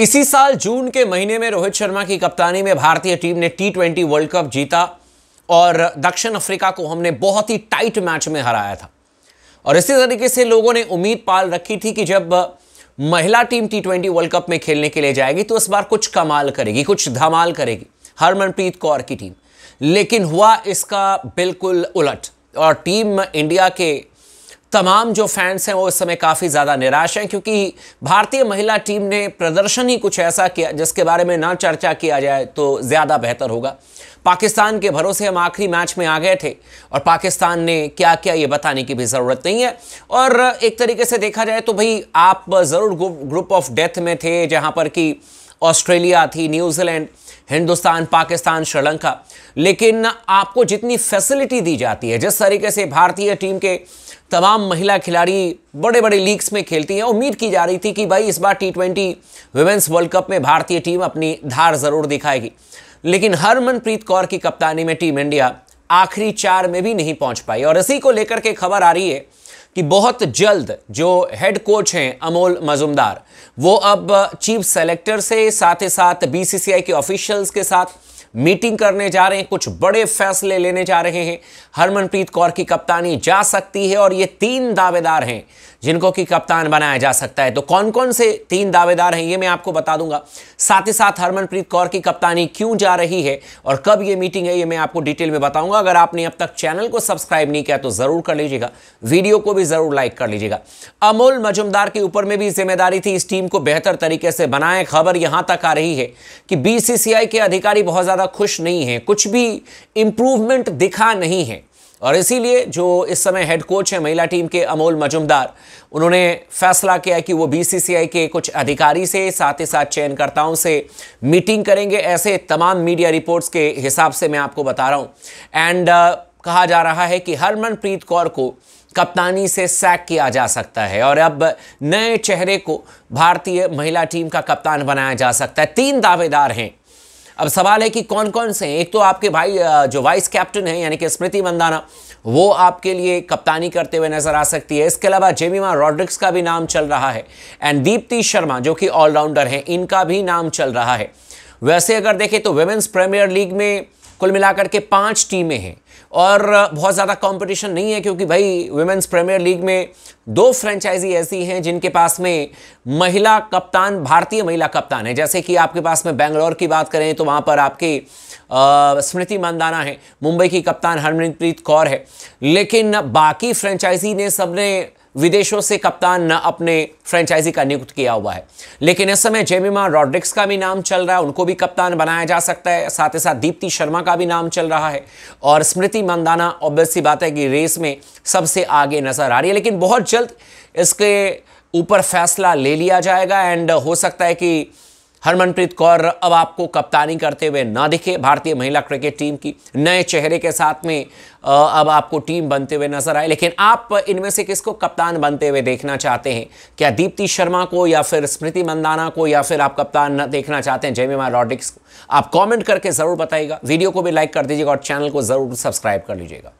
इसी साल जून के महीने में रोहित शर्मा की कप्तानी में भारतीय टीम ने टी ट्वेंटी वर्ल्ड कप जीता और दक्षिण अफ्रीका को हमने बहुत ही टाइट मैच में हराया था और इसी तरीके से लोगों ने उम्मीद पाल रखी थी कि जब महिला team T twenty world cup में खेलने के लिए जाएगी तो इस बार कुछ कमाल करेगी कुछ धमाल करेगी हरमनप्रीत कौर की टीम लेकिन हुआ इसका बिल्कुल उलट और टीम इंडिया के तमाम जो फैंस हैं वो इस समय काफ़ी ज़्यादा निराश हैं क्योंकि भारतीय महिला टीम ने प्रदर्शन ही कुछ ऐसा किया जिसके बारे में ना चर्चा किया जाए तो ज़्यादा बेहतर होगा पाकिस्तान के भरोसे हम आखिरी मैच में आ गए थे और पाकिस्तान ने क्या किया ये बताने की भी ज़रूरत नहीं है और एक तरीके से देखा जाए तो भाई आप ज़रूर ग्रुप ऑफ डेथ में थे जहाँ पर कि ऑस्ट्रेलिया थी न्यूजीलैंड हिंदुस्तान पाकिस्तान श्रीलंका लेकिन आपको जितनी फैसिलिटी दी जाती है जिस तरीके से भारतीय टीम के तमाम महिला खिलाड़ी बड़े बड़े लीग्स में खेलती हैं उम्मीद की जा रही थी कि भाई इस बार T twenty women's world cup में भारतीय टीम अपनी धार ज़रूर दिखाएगी लेकिन हरमनप्रीत कौर की कप्तानी में टीम इंडिया आखिरी चार में भी नहीं पहुंच पाई और इसी को लेकर के खबर आ रही है कि बहुत जल्द जो हेड कोच हैं अमोल मजुमदार वो अब चीफ सेलेक्टर से साथ ही साथ बीसीसीआई के ऑफिशियल्स के साथ मीटिंग करने जा रहे हैं कुछ बड़े फैसले लेने जा रहे हैं हरमनप्रीत कौर की कप्तानी जा सकती है और ये तीन दावेदार हैं जिनको कि कप्तान बनाया जा सकता है तो कौन कौन से तीन दावेदार हैं ये मैं आपको बता दूंगा साथ ही साथ हरमनप्रीत कौर की कप्तानी क्यों जा रही है और कब ये मीटिंग है ये मैं आपको डिटेल में बताऊंगा अगर आपने अब तक चैनल को सब्सक्राइब नहीं किया तो ज़रूर कर लीजिएगा वीडियो को भी ज़रूर लाइक कर लीजिएगा अमोल मजुमदार के ऊपर में भी जिम्मेदारी थी इस टीम को बेहतर तरीके से बनाए खबर यहाँ तक आ रही है कि बी के अधिकारी बहुत ज़्यादा खुश नहीं हैं कुछ भी इम्प्रूवमेंट दिखा नहीं है और इसीलिए जो इस समय हेड कोच हैं महिला टीम के अमोल मजुमदार उन्होंने फैसला किया कि वो बीसीसीआई के कुछ अधिकारी से साथ ही साथ चयनकर्ताओं से मीटिंग करेंगे ऐसे तमाम मीडिया रिपोर्ट्स के हिसाब से मैं आपको बता रहा हूँ एंड uh, कहा जा रहा है कि हरमनप्रीत कौर को कप्तानी से सैक किया जा सकता है और अब नए चेहरे को भारतीय महिला टीम का कप्तान बनाया जा सकता है तीन दावेदार हैं अब सवाल है कि कौन कौन से हैं एक तो आपके भाई जो वाइस कैप्टन है यानी कि स्मृति मंदाना वो आपके लिए कप्तानी करते हुए नजर आ सकती है इसके अलावा जेमिमा रॉड्रिक्स का भी नाम चल रहा है एंड दीप्ति शर्मा जो कि ऑलराउंडर हैं इनका भी नाम चल रहा है वैसे अगर देखें तो वेमेंस प्रीमियर लीग में कुल मिलाकर के पाँच टीमें हैं और बहुत ज़्यादा कंपटीशन नहीं है क्योंकि भाई वुमेंस प्रीमियर लीग में दो फ्रेंचाइजी ऐसी हैं जिनके पास में महिला कप्तान भारतीय महिला कप्तान है जैसे कि आपके पास में बेंगलोर की बात करें तो वहाँ पर आपके स्मृति मंदाना है मुंबई की कप्तान हरमनप्रीत कौर है लेकिन बाकी फ्रेंचाइजी ने सबने विदेशों से कप्तान न अपने फ्रेंचाइजी का नियुक्त किया हुआ है लेकिन इस समय जेमिमा रॉड्रिक्स का भी नाम चल रहा है उनको भी कप्तान बनाया जा सकता है साथ ही साथ दीप्ति शर्मा का भी नाम चल रहा है और स्मृति मंदाना ऑब्वियस बात है कि रेस में सबसे आगे नजर आ रही है लेकिन बहुत जल्द इसके ऊपर फैसला ले लिया जाएगा एंड हो सकता है कि हरमनप्रीत कौर अब आपको कप्तानी करते हुए ना दिखे भारतीय महिला क्रिकेट टीम की नए चेहरे के साथ में अब आपको टीम बनते हुए नजर आए लेकिन आप इनमें से किसको कप्तान बनते हुए देखना चाहते हैं क्या दीप्ति शर्मा को या फिर स्मृति मंदाना को या फिर आप कप्तान देखना चाहते हैं जेमिमा रॉड्रिक्स को आप कॉमेंट करके ज़रूर बताइएगा वीडियो को भी लाइक कर दीजिएगा और चैनल को ज़रूर सब्सक्राइब कर लीजिएगा